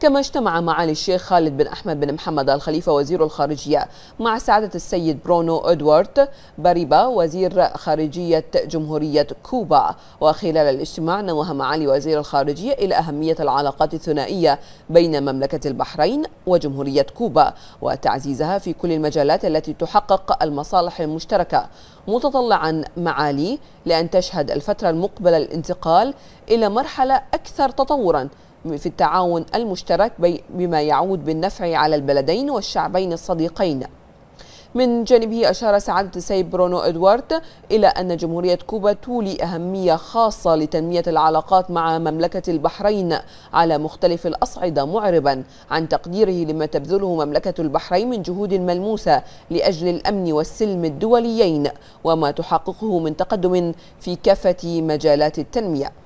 كما اجتمع معالي الشيخ خالد بن أحمد بن محمد الخليفة وزير الخارجية مع سعادة السيد برونو أدوارد باريبا وزير خارجية جمهورية كوبا وخلال الاجتماع نوه معالي وزير الخارجية إلى أهمية العلاقات الثنائية بين مملكة البحرين وجمهورية كوبا وتعزيزها في كل المجالات التي تحقق المصالح المشتركة متطلعا معالي لأن تشهد الفترة المقبلة الانتقال إلى مرحلة أكثر تطورا في التعاون المشترك بما يعود بالنفع على البلدين والشعبين الصديقين من جانبه أشار سعادة السيد برونو إدوارد إلى أن جمهورية كوبا تولي أهمية خاصة لتنمية العلاقات مع مملكة البحرين على مختلف الأصعدة معربا عن تقديره لما تبذله مملكة البحرين من جهود ملموسة لأجل الأمن والسلم الدوليين وما تحققه من تقدم في كافة مجالات التنمية